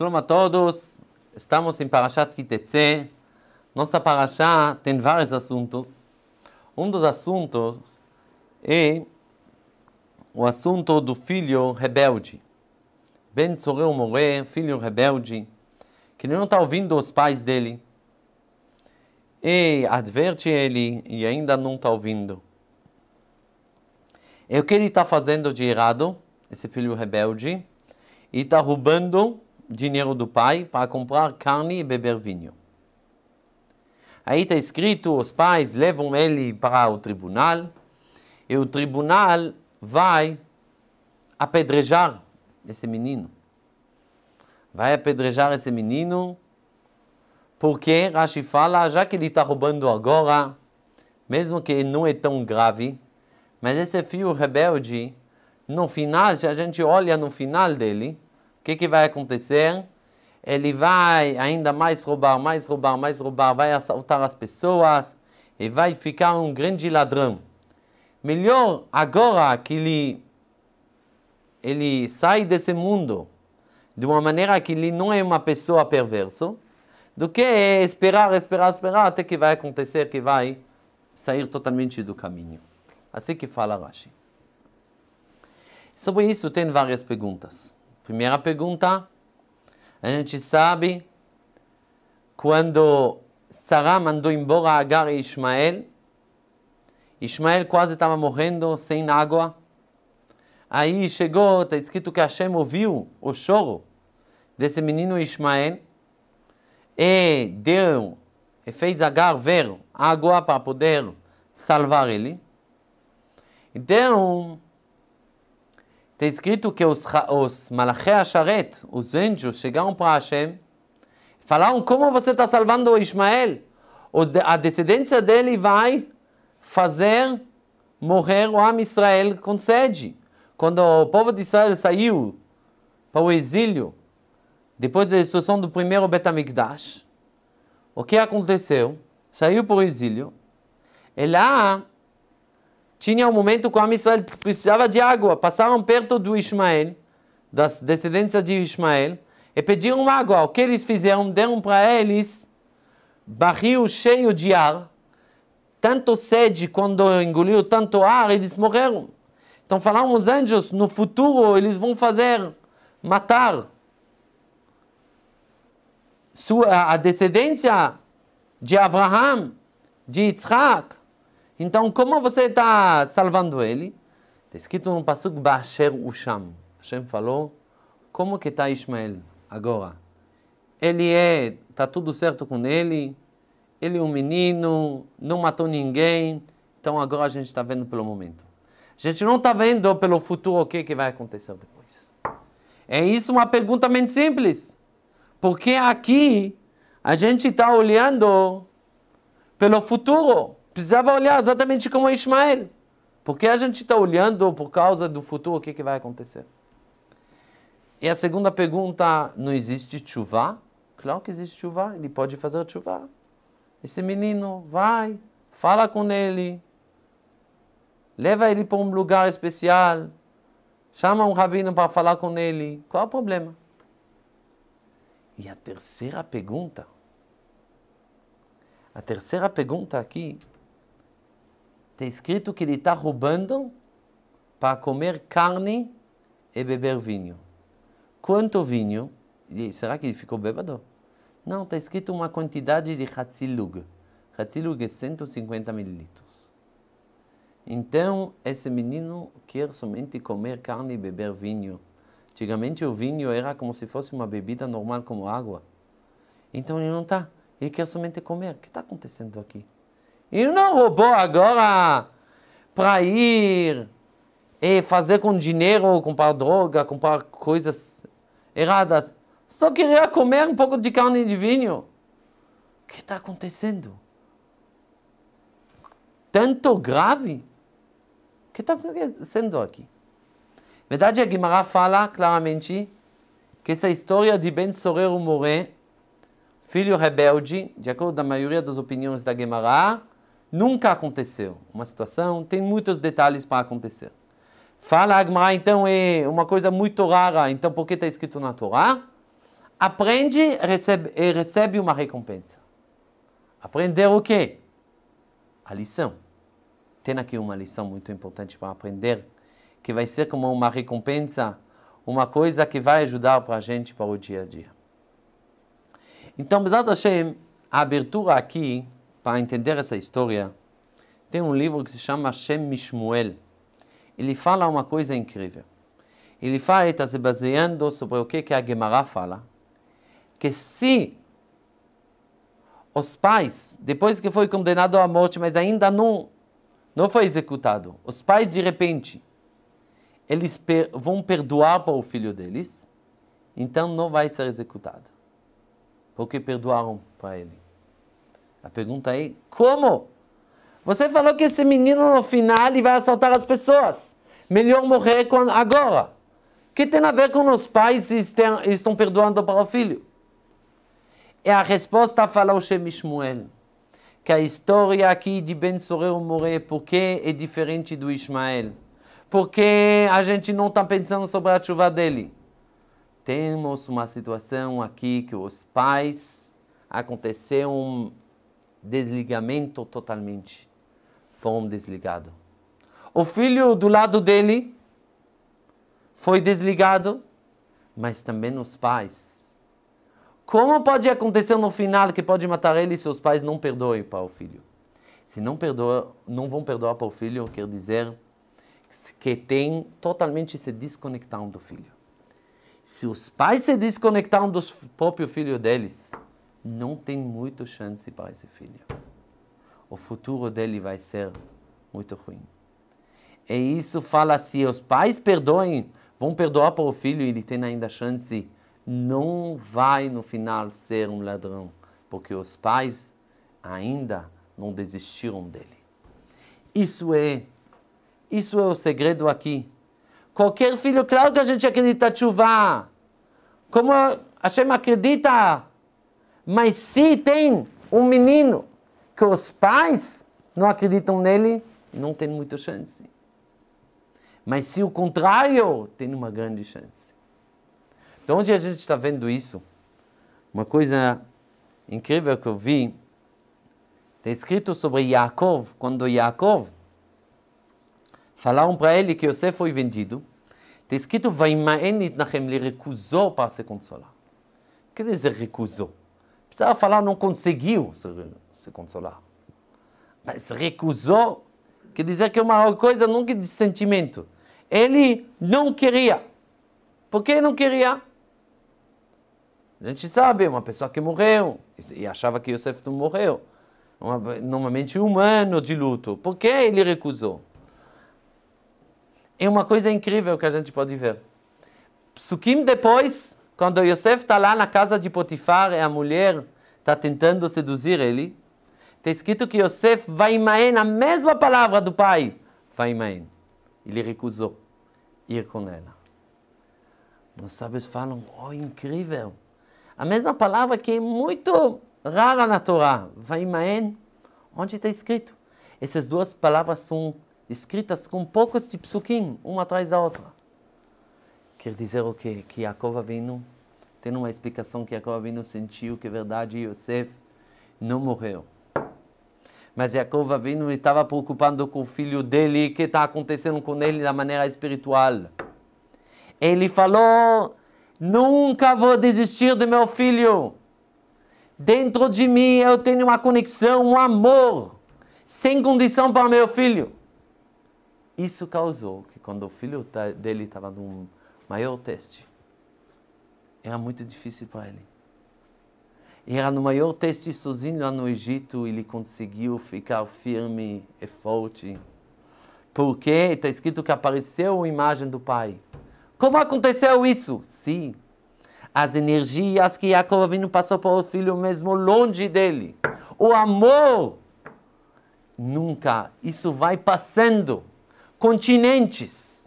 Shalom a todos. Estamos em Parashat Kitetse. Nossa Parashá tem vários assuntos. Um dos assuntos é o assunto do filho rebelde. Ben Soreu Moré, filho rebelde, que não está ouvindo os pais dele. E adverte ele e ainda não está ouvindo. É o que ele está fazendo de errado, esse filho rebelde? E está roubando dinheiro do pai para comprar carne e beber vinho. Aí está escrito: os pais levam ele para o tribunal e o tribunal vai apedrejar esse menino. Vai apedrejar esse menino porque Rashi fala, já que ele está roubando agora, mesmo que não é tão grave, mas esse filho rebelde, no final, se a gente olha no final dele, o que, que vai acontecer? Ele vai ainda mais roubar, mais roubar, mais roubar, vai assaltar as pessoas e vai ficar um grande ladrão. Melhor agora que ele, ele sai desse mundo de uma maneira que ele não é uma pessoa perversa, do que esperar, esperar, esperar até que vai acontecer que vai sair totalmente do caminho. Assim que fala Rashi. Sobre isso tem várias perguntas. Primeira pergunta. A gente sabe quando Sarah mandou embora Agar e Ismael, Ismael quase estava morrendo sem água. Aí chegou, está escrito que Hashem ouviu o choro desse menino Ismael e deu, e fez Agar ver água para poder salvar ele. Então, Está escrito que os, os Malaché Asharet, os anjos, chegaram para Hashem e falaram: Como você está salvando Ismael? A descendência dele vai fazer morrer o Am Israel com sede. Quando o povo de Israel saiu para o exílio, depois da destruição do primeiro Betamikdash, o que aconteceu? Saiu para o exílio. E lá tinha um momento que o Amisrael precisava de água. Passaram perto do Ismael, das descendências de Ismael, e pediram água. O que eles fizeram? Deram para eles barril cheio de ar, tanto sede quando engoliu tanto ar, eles morreram. Então falaram os anjos, no futuro eles vão fazer, matar sua, a descendência de Abraham, de Isaac, então, como você está salvando ele? Está escrito no Pasuk Ba'asher Usham. Hashem falou, como que está Ismael agora? Ele é, está tudo certo com ele, ele é um menino, não matou ninguém, então agora a gente está vendo pelo momento. A gente não está vendo pelo futuro o que, que vai acontecer depois. É isso uma pergunta muito simples. Porque aqui a gente está olhando pelo futuro precisava olhar exatamente como é Ismael. Porque a gente está olhando por causa do futuro, o que, que vai acontecer. E a segunda pergunta, não existe chuva? Claro que existe chuva, ele pode fazer chuva. Esse menino, vai, fala com ele, leva ele para um lugar especial, chama um rabino para falar com ele. Qual é o problema? E a terceira pergunta, a terceira pergunta aqui Está escrito que ele está roubando para comer carne e beber vinho. Quanto vinho? Será que ele ficou bêbado? Não, está escrito uma quantidade de Hatzilug. Hatzilug é 150 mililitros. Então, esse menino quer somente comer carne e beber vinho. Antigamente o vinho era como se fosse uma bebida normal, como água. Então ele não está. Ele quer somente comer. O que está acontecendo aqui? Ele não é roubou agora para ir e fazer com dinheiro, comprar droga, comprar coisas erradas. Só queria comer um pouco de carne de vinho. O que está acontecendo? Tanto grave? O que está acontecendo aqui? Na verdade, a Guimarães fala claramente que essa história de Ben Sorero morrer, filho rebelde, de acordo com a maioria das opiniões da Guimarães, Nunca aconteceu uma situação, tem muitos detalhes para acontecer. Fala Agmará, então é uma coisa muito rara, então por que está escrito na Torá? Aprende recebe, e eh, recebe uma recompensa. Aprender o quê? A lição. Tem aqui uma lição muito importante para aprender, que vai ser como uma recompensa, uma coisa que vai ajudar para a gente para o dia a dia. Então, da Shem, a abertura aqui para entender essa história, tem um livro que se chama Shem Mishmuel. Ele fala uma coisa incrível. Ele fala, ele está se baseando sobre o que, que a Gemara fala, que se os pais, depois que foi condenado à morte, mas ainda não, não foi executado, os pais de repente, eles per vão perdoar para o filho deles, então não vai ser executado, porque perdoaram para ele. A pergunta aí, é, como? Você falou que esse menino no final ele vai assaltar as pessoas. Melhor morrer agora. O que tem a ver com os pais estão, estão perdoando para o filho? E é a resposta fala o Shem Ishmael, que a história aqui de Ben Soreu morrer, porque é diferente do Ismael? Porque a gente não está pensando sobre a chuva dele. Temos uma situação aqui que os pais aconteceu um desligamento totalmente. Foi desligado. O filho do lado dele foi desligado, mas também os pais. Como pode acontecer no final que pode matar ele se os pais não perdoem para o filho? Se não perdoa, não vão perdoar para o filho, quer dizer que tem totalmente se desconectado do filho. Se os pais se desconectaram do próprio filho deles, não tem muita chance para esse filho. O futuro dele vai ser muito ruim. E isso fala se os pais perdoem, vão perdoar para o filho, ele tem ainda chance. Não vai no final ser um ladrão, porque os pais ainda não desistiram dele. Isso é, isso é o segredo aqui. Qualquer filho, claro que a gente acredita chuva. Como a Hashem acredita mas se tem um menino que os pais não acreditam nele, não tem muita chance. Mas se o contrário, tem uma grande chance. De onde a gente está vendo isso? Uma coisa incrível que eu vi, Tem tá escrito sobre Yaakov, quando Yaakov falaram para ele que José foi vendido, Tem tá escrito, Vaimaen itnachem, ele recusou para se consolar. O que quer dizer recusou? Precisava falar, não conseguiu se, se consolar. Mas recusou, quer dizer que é uma coisa nunca de sentimento. Ele não queria. Por que não queria? A gente sabe, uma pessoa que morreu e achava que Yosef não morreu. Uma, normalmente um ano de luto. Por que ele recusou? É uma coisa incrível que a gente pode ver. sukim depois quando Yosef está lá na casa de Potifar e é a mulher está tentando seduzir ele, está escrito que Yosef vai Maen, a mesma palavra do pai, vai Maen. Ele recusou ir com ela. Os sábios falam, oh, incrível. A mesma palavra que é muito rara na Torá, vai Maen, onde está escrito? Essas duas palavras são escritas com poucos de psukim, uma atrás da outra. Quer dizer o quê? Que Yaakov Avinu, tem uma explicação que Yaakov Avinu sentiu que é verdade e Yosef não morreu. Mas Yaakov Avinu estava preocupando com o filho dele, o que está acontecendo com ele da maneira espiritual. Ele falou, nunca vou desistir do meu filho. Dentro de mim eu tenho uma conexão, um amor, sem condição para o meu filho. Isso causou que quando o filho dele estava num maior teste. Era muito difícil para ele. Era no maior teste sozinho lá no Egito, ele conseguiu ficar firme e forte. Porque está escrito que apareceu a imagem do pai. Como aconteceu isso? Sim. As energias que Jacob vindo passou para o filho mesmo longe dele. O amor. Nunca. Isso vai passando. Continentes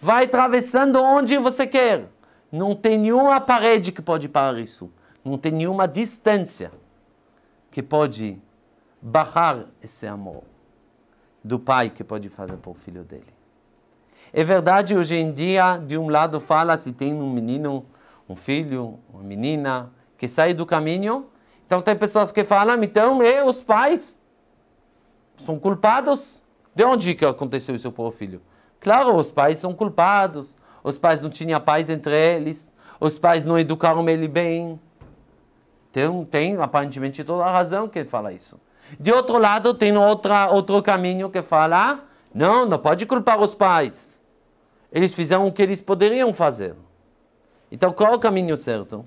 vai atravessando onde você quer. Não tem nenhuma parede que pode parar isso. Não tem nenhuma distância que pode barrar esse amor do pai que pode fazer para o filho dele. É verdade, hoje em dia, de um lado fala se tem um menino, um filho, uma menina que sai do caminho. Então tem pessoas que falam, então e os pais são culpados. De onde que aconteceu isso para o filho? Claro, os pais são culpados, os pais não tinham paz entre eles, os pais não educaram ele bem. Tem, então, tem aparentemente toda a razão que ele fala isso. De outro lado, tem outra, outro caminho que fala: não, não pode culpar os pais. Eles fizeram o que eles poderiam fazer. Então, qual é o caminho certo?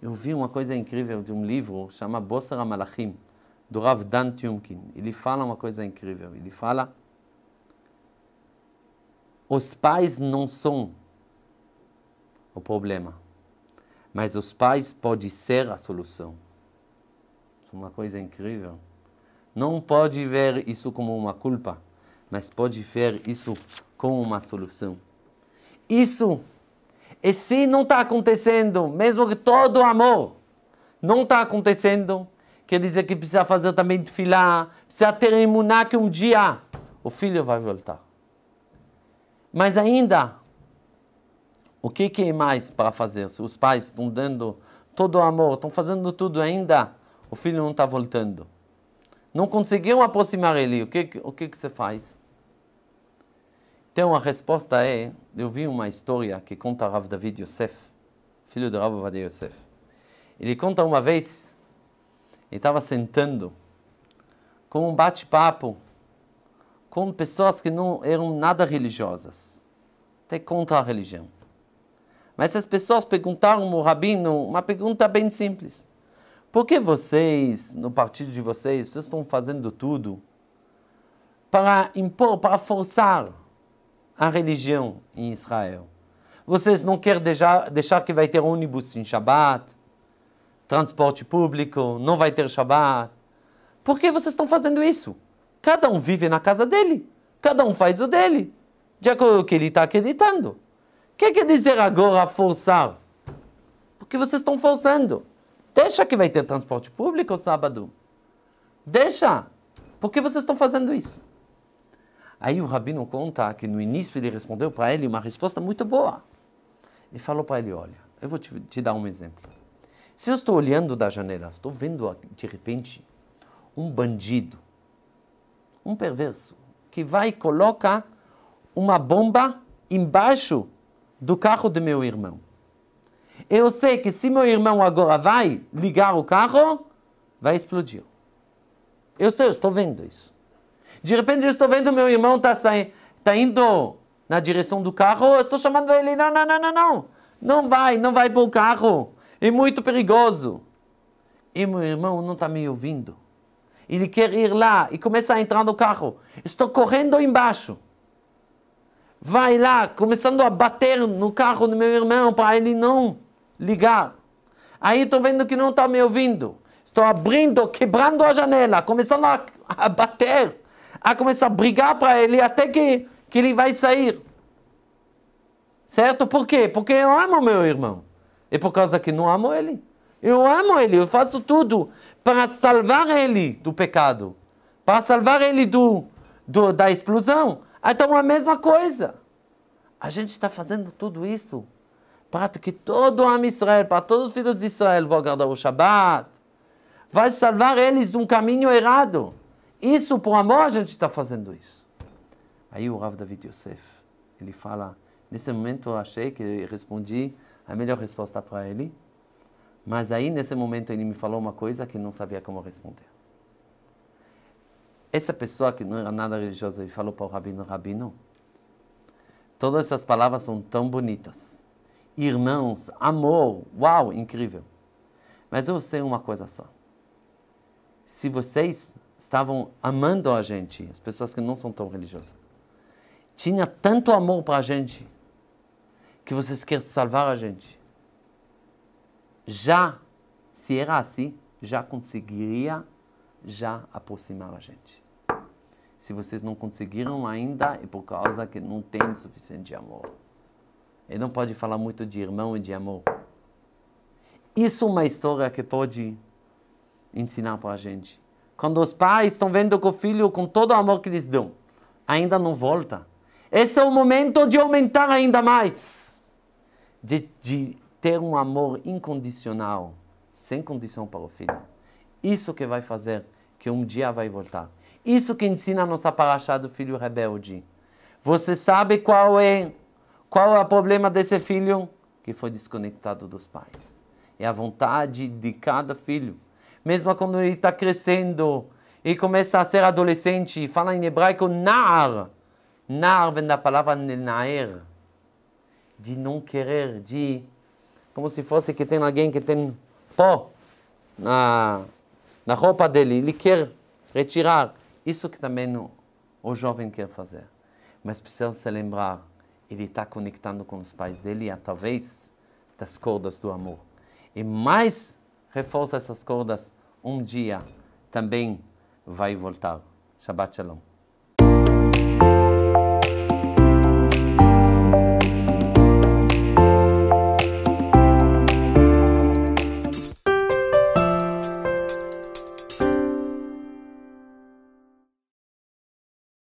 Eu vi uma coisa incrível de um livro chamado Bosser Malachim, do Rav Dan Tumkin. Ele fala uma coisa incrível. Ele fala os pais não são o problema, mas os pais podem ser a solução. Isso é uma coisa incrível. Não pode ver isso como uma culpa, mas pode ver isso como uma solução. Isso, e se não está acontecendo, mesmo que todo amor não está acontecendo, quer dizer que precisa fazer também filar, precisa ter imunar que um dia o filho vai voltar. Mas ainda, o que, que é mais para fazer? Se os pais estão dando todo o amor, estão fazendo tudo ainda, o filho não está voltando. Não conseguiram aproximar ele, o que, o que, que você faz? Então a resposta é, eu vi uma história que conta Rav David Yosef, filho de Rav David Yosef. Ele conta uma vez, ele estava sentando com um bate-papo com pessoas que não eram nada religiosas, até contra a religião. Mas essas pessoas perguntaram ao rabino uma pergunta bem simples: por que vocês, no partido de vocês, vocês estão fazendo tudo para impor, para forçar a religião em Israel? Vocês não querem deixar, deixar que vai ter ônibus em Shabat, transporte público, não vai ter Shabat. Por que vocês estão fazendo isso? Cada um vive na casa dele, cada um faz o dele, de acordo com o que ele está acreditando. O é que quer dizer agora forçar? Porque vocês estão forçando. Deixa que vai ter transporte público sábado. Deixa. Por que vocês estão fazendo isso? Aí o rabino conta que no início ele respondeu para ele uma resposta muito boa. Ele falou para ele: Olha, eu vou te, te, dar um exemplo. Se eu estou olhando da janela, estou vendo de repente um bandido um perverso que vai e coloca uma bomba embaixo do carro do meu irmão. Eu sei que se meu irmão agora vai ligar o carro, vai explodir. Eu sei, eu estou vendo isso. De repente eu estou vendo meu irmão está tá indo na direção do carro, eu estou chamando ele, não, não, não, não, não. Não vai, não vai para o carro. É muito perigoso. E meu irmão não está me ouvindo ele quer ir lá e começa a entrar no carro. Estou correndo embaixo. Vai lá, começando a bater no carro do meu irmão para ele não ligar. Aí estou vendo que não está me ouvindo. Estou abrindo, quebrando a janela, começando a, a bater, a começar a brigar para ele até que, que ele vai sair. Certo? Por quê? Porque eu amo meu irmão. E por causa que não amo ele. Eu amo ele, eu faço tudo para salvar ele do pecado, para salvar ele do, do da explosão. Então é a mesma coisa. A gente está fazendo tudo isso para que todo o Am Israel, para todos os filhos de Israel, vão guardar o Shabat, vai salvar eles de um caminho errado. Isso, por amor, a gente está fazendo isso. Aí o Rav David Yosef, ele fala, nesse momento eu achei que eu respondi a melhor resposta para ele, mas aí, nesse momento, ele me falou uma coisa que não sabia como responder. Essa pessoa que não era nada religiosa, e falou para o rabino, rabino, todas essas palavras são tão bonitas. Irmãos, amor, uau, incrível. Mas eu sei uma coisa só. Se vocês estavam amando a gente, as pessoas que não são tão religiosas, tinha tanto amor para a gente que vocês querem salvar a gente já, se era assim, já conseguiria já aproximar a gente. Se vocês não conseguiram ainda, é por causa que não tem suficiente amor. Ele não pode falar muito de irmão e de amor. Isso é uma história que pode ensinar para a gente. Quando os pais estão vendo que o filho, com todo o amor que lhes dão, ainda não volta. Esse é o momento de aumentar ainda mais. De, de ter um amor incondicional, sem condição para o filho. Isso que vai fazer que um dia vai voltar. Isso que ensina a nossa paraxá do filho rebelde. Você sabe qual é qual é o problema desse filho que foi desconectado dos pais. É a vontade de cada filho. Mesmo quando ele está crescendo e começa a ser adolescente, fala em hebraico nar. Nar vem da palavra naer, de não querer, de como se fosse que tem alguém que tem pó na, na roupa dele, ele quer retirar. Isso que também no, o jovem quer fazer. Mas precisa se lembrar, ele está conectando com os pais dele através das cordas do amor. E mais reforça essas cordas, um dia também vai voltar. Shabbat Shalom.